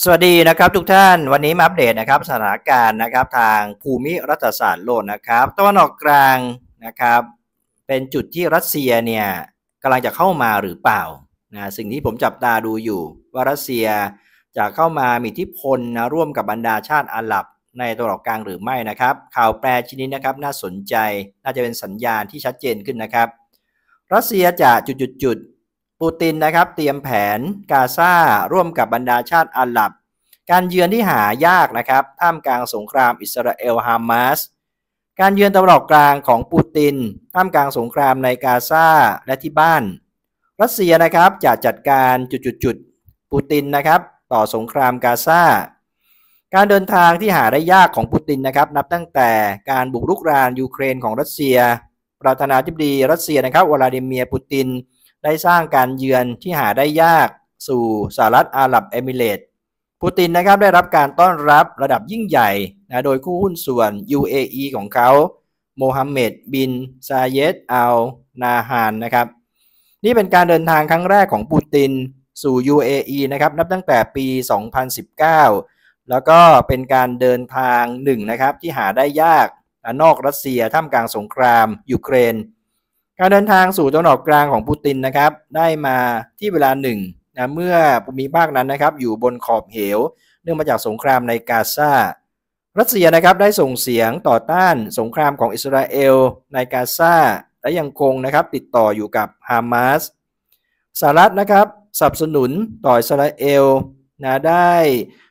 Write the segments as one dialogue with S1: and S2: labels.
S1: สวัสดีนะครับทุกท่านวันนี้ มาอัปเดตนะครับ สถานการณ์นะครับทางภูมิรัฐศาสตร์โลกนะครับ ตะวันออกกลางนะครับ เป็นจุดที่รัสเซียเนี่ยกำลังจะเข้ามาหรือเปล่านะสิ่งที่ผมจับตาดูอยู่ ว่ารัสเซียจะเข้ามามีอิทธิพลนะร่วมกับบรรดาชาติอาหรับในตะวันออกกลางหรือไม่นะครับข่าวแปลชนิดนะครับ น่าสนใจน่าจะเป็นสัญญาณที่ชัดเจนขึ้นนะครับ รัสเซียจะจุดปูตินนะครับเตรียมแผนกาซาร่วมกับบรรดาชาติอาหรับ การเยือนที่หายากนะครับท่ามกลางสงครามอิสราเอลฮามาสการเยือนตะวันออกกลางของปูตินท่ามกลางสงครามในกาซาและที่บ้าน รัสเซียนะครับจะจัดการจุดๆปูตินนะครับต่อสงครามกาซาการเดินทางที่หาได้ยากของปูตินนะครับนับตั้งแต่การบุกรุกรานยูเครนของรัสเซีย ประธานาธิบดีรัสเซียนะครับวลาดิเมียร์ปูตินได้สร้างการเยือนที่หาได้ยากสู่สหรัฐอาหรับเอมิเรตส์ปูตินนะครับได้รับการต้อนรับระดับยิ่งใหญ่นะ โดยคู่หุ้นส่วน UAE ของเขาโมฮัมเหม็ด บิน ซาเยตอัล นาฮาน นะครับ นี่เป็นการเดินทางครั้งแรกของปูตินสู่ UAE นะครับ นับตั้งแต่ปี 2019 แล้วก็เป็นการเดินทางหนึ่งนะครับ ที่หาได้ยากนอกรัสเซีย ท่ามกลางสงคราม ยูเครนการเดินทางสู่ตะวันออกกลางของปูติน นะครับ ได้มาที่เวลาหนึ่งนะเมื่อภูมิภาคนั้นนะครับอยู่บนขอบเหว เนื่องมาจากสงครามในกาซารัสเซียนะครับได้ส่งเสียงต่อต้านสงครามของอิสราเอลในกาซาและยังคงนะครับติดต่ออยู่กับฮามาสสหรัฐนะครับสนับสนุนต่ออิสราเอลนะได้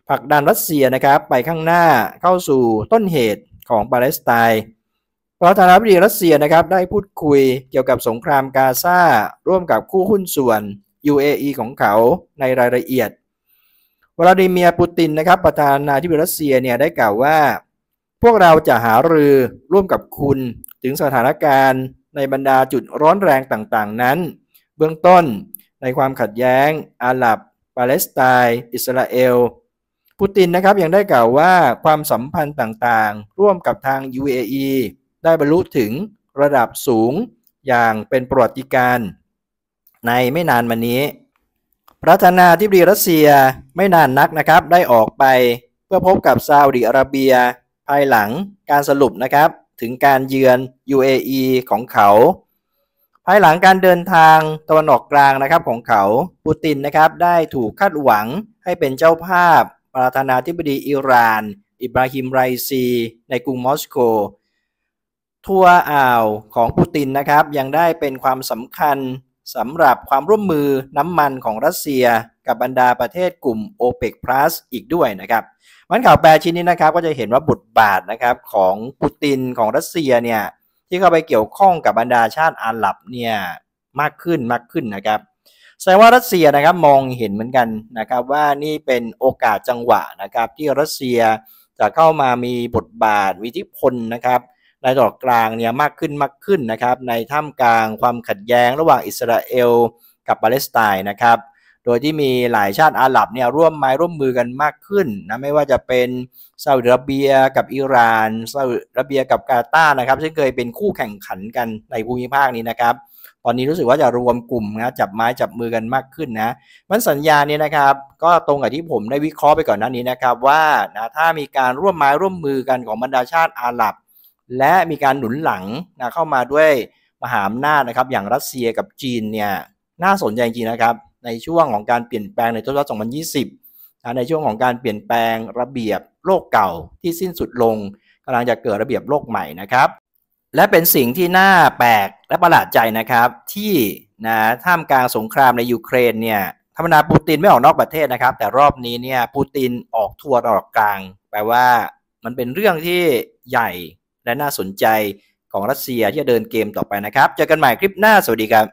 S1: ผลักดันรัสเซียนะครับไปข้างหน้าเข้าสู่ต้นเหตุของปาเลสไตน์ประธานาธิบดีรัสเซียนะครับได้พูดคุยเกี่ยวกับสงครามกาซาร่วมกับคู่หุ้นส่วน UAE ของเขาในรายละเอียด วลาดิเมียร์ปูตินนะครับ ประธานาธิบดีรัสเซียเนี่ยได้กล่าวว่า พวกเราจะหารือร่วมกับคุณ ถึงสถานการณ์ในบรรดาจุดร้อนแรงต่างๆ นั้น เบื้องต้นในความขัดแย้ง อาหรับ ปาเลสไตน์อิสราเอล ปูตินนะครับยังได้กล่าวว่าความสัมพันธ์ต่างๆ ร่วมกับทาง UAE ได้บรรลุถึงระดับสูงอย่างเป็นประวัติการ ในไม่นานมานี้ ประธานาธิบดีรัสเซียไม่นานนักนะครับ ได้ออกไปเพื่อพบกับซาอุดิอาระเบีย ภายหลังการสรุปนะครับ ถึงการเยือน UAE ของเขา ภายหลังการเดินทางตะวันออกกลางนะครับของเขา ปูตินนะครับได้ถูก คาดหวังให้เป็นเจ้าภาพประธานาธิบดีอิหร่าน อิบราฮิมไรซีในกรุงมอสโกทั่วอ่าวของปูตินนะครับ ยังได้เป็นความสำคัญสำหรับความร่วมมือน้ำมันของรัสเซีย กับบรรดาประเทศกลุ่ม o p e ป Plus อีกด้วยนะครับมันข่าว แปลชิ้น นี้นะครับก็จะเห็นว่าบทบาทนะครับของปูตินของรัสเซีย เนี่ย ที่เข้าไปเกี่ยวข้องกับบรรดาชาติ อาหรับเนี่ย มากขึ้นมากขึ้นนะครับ แสดงว่ารัสเซียนะครับมองเห็นเหมือนกันนะครับ ว่านี่เป็นโอกาสจังหวะนะครับ ที่รัสเซียจะเข้ามามีบทบาทวิธิพลนะครับในตอกกลางเนี่ยมากขึ้นมากขึ้นนะครับในท่ามกลางความขัดแย้ง ระหว่างอิสราเอลกับปาเลสไตน์นะครับโดยที่มีหลายชาติอาหรับเนี่ยร่วมไม้ร่วมมือกันมากขึ้นนะไม่ว่าจะเป็นซาอุดิอาระเบีย กับอิหร่านซาอุดิอาระเบียกับกาตาร์นะครับซึ่งเคยเป็นคู่แข่งขันกันในภูมิภาคนี้นะครับตอนนี้รู้สึกว่าจะรวมกลุ่มนะจับไม้จับมือกันมากขึ้นนะมันสัญญาเนี่ยนะครับก็ตรงกับที่ผมได้วิเคราะห์ไปก่อนหน้านี้นะครับ ว่านะถ้ามีการร่วมไม้ร่วมมือกันของบรรดาชาติอาหรับและมีการหนุนหลังนะเข้ามาด้วยมหาอำนาจนะครับอย่างรัสเซียกับจีนเนี่ยน่าสนใจจริงนะครับ ในช่วงของการเปลี่ยนแปลงในทศวรรษ2020นะในช่วงของการเปลี่ยนแปลงระเบียบโลกเก่าที่สิ้นสุดลงกำลังจะเกิดระเบียบโลกใหม่นะครับ และเป็นสิ่งที่น่าแปลกและประหลาดใจนะครับ ที่นะท่ามกลางสงครามในยูเครนเนี่ยธรรมนาปูตินไม่ออกนอกประเทศนะครับ แต่รอบนี้เนี่ยปูตินออกทัวร์ออกกลาง แปลว่ามันเป็นเรื่องที่ใหญ่และน่าสนใจของรัสเซียที่จะเดินเกมต่อไปนะครับ เจอกันใหม่คลิปหน้า สวัสดีครับ